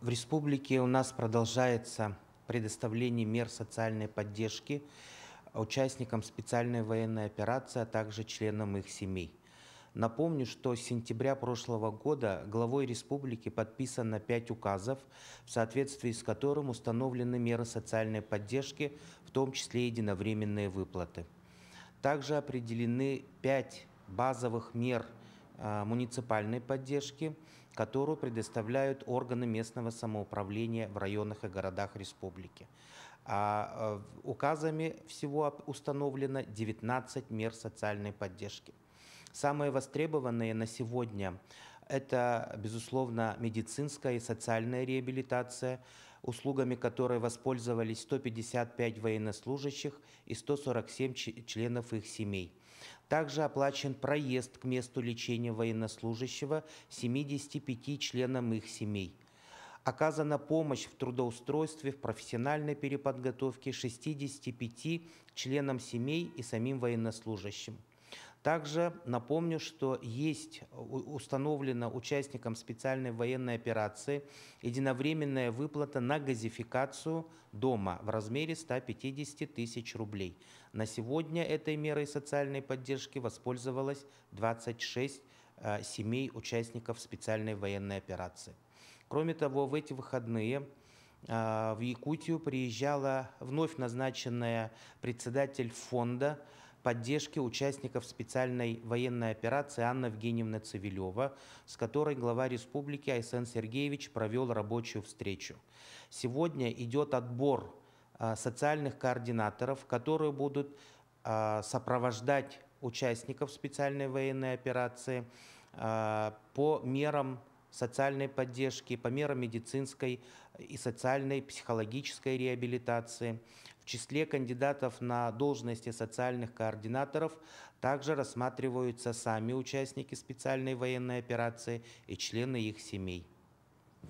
В республике у нас продолжается предоставление мер социальной поддержки участникам специальной военной операции, а также членам их семей. Напомню, что с сентября прошлого года главой республики подписано 5 указов, в соответствии с которым установлены меры социальной поддержки, в том числе единовременные выплаты. Также определены 5 базовых мер – Э, муниципальной поддержки, которую предоставляют органы местного самоуправления в районах и городах республики. А э, указами всего установлено 19 мер социальной поддержки. Самые востребованные на сегодня это, безусловно, медицинская и социальная реабилитация, услугами которой воспользовались 155 военнослужащих и 147 членов их семей. Также оплачен проезд к месту лечения военнослужащего 75 членам их семей. Оказана помощь в трудоустройстве, в профессиональной переподготовке 65 членам семей и самим военнослужащим. Также напомню, что есть установлена участникам специальной военной операции единовременная выплата на газификацию дома в размере 150 тысяч рублей. На сегодня этой мерой социальной поддержки воспользовалось 26 э, семей участников специальной военной операции. Кроме того, в эти выходные э, в Якутию приезжала вновь назначенная председатель фонда поддержке участников специальной военной операции Анна Евгеньевна Цивилева, с которой глава республики Айсен Сергеевич провел рабочую встречу. Сегодня идет отбор а, социальных координаторов, которые будут а, сопровождать участников специальной военной операции а, по мерам социальной поддержки, по мерам медицинской и социальной психологической реабилитации, числе кандидатов на должности социальных координаторов также рассматриваются сами участники специальной военной операции и члены их семей.